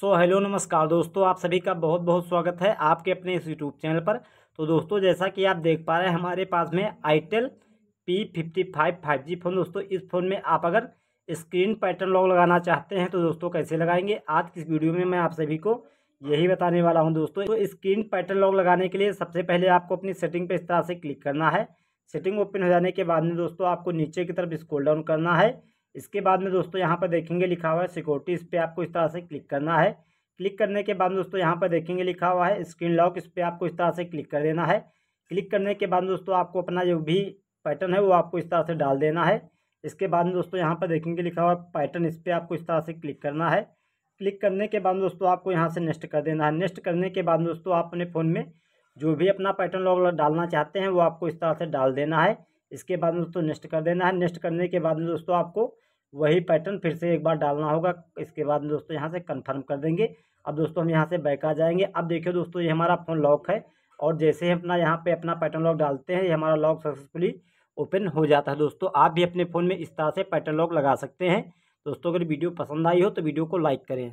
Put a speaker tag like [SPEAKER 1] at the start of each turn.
[SPEAKER 1] so hello नमस्कार दोस्तों आप सभी का बहुत बहुत स्वागत है आपके अपने इस यूट्यूब चैनल पर तो दोस्तों जैसा कि आप देख पा रहे हैं हमारे पास में itel P fifty five five G phone दोस्तों इस फ़ोन में आप अगर स्क्रीन पैटर्न लॉक लगाना चाहते हैं तो दोस्तों कैसे लगाएंगे आज की इस वीडियो में मैं आप सभी को यही बताने वाला हूँ दोस्तों तो स्क्रीन पैटर्न लॉक लगाने के लिए सबसे पहले आपको अपनी सेटिंग पर इस तरह से क्लिक करना है सेटिंग ओपन हो जाने के बाद में दोस्तों आपको नीचे की तरफ स्कोल डाउन करना है इसके बाद में दोस्तों यहाँ पर देखेंगे लिखा हुआ है सिक्योरिटी इस पर आपको इस तरह से क्लिक करना है क्लिक करने के बाद दोस्तों यहाँ पर देखेंगे लिखा हुआ है स्क्रीन लॉक इस पर आपको इस तरह से क्लिक कर देना है क्लिक करने के बाद दोस्तों आपको अपना जो भी पैटर्न है वो आपको इस तरह से डाल देना है इसके बाद में दोस्तों यहाँ पर देखेंगे लिखा हुआ पैटर्न इस पर आपको इस तरह से क्लिक करना है क्लिक करने के बाद दोस्तों आपको यहाँ से नेस्ट कर देना है नेस्ट करने के बाद दोस्तों आप अपने फ़ोन में जो भी अपना पैटर्न लॉग डालना चाहते हैं वो आपको इस तरह से डाल देना है इसके बाद में दोस्तों नेक्स्ट कर देना है नेक्स्ट करने के बाद में दोस्तों आपको वही पैटर्न फिर से एक बार डालना होगा इसके बाद में दोस्तों यहाँ से कन्फर्म कर देंगे अब दोस्तों हम यहाँ से बैक आ जाएंगे अब देखिए दोस्तों ये हमारा फ़ोन लॉक है और जैसे ही अपना यहाँ पे अपना पैटर्न लॉक डालते हैं ये हमारा लॉक सक्सेसफुली ओपन हो जाता है दोस्तों आप भी अपने फ़ोन में इस तरह से पैटर्न लॉक लगा सकते हैं दोस्तों अगर वीडियो पसंद आई हो तो वीडियो को लाइक करें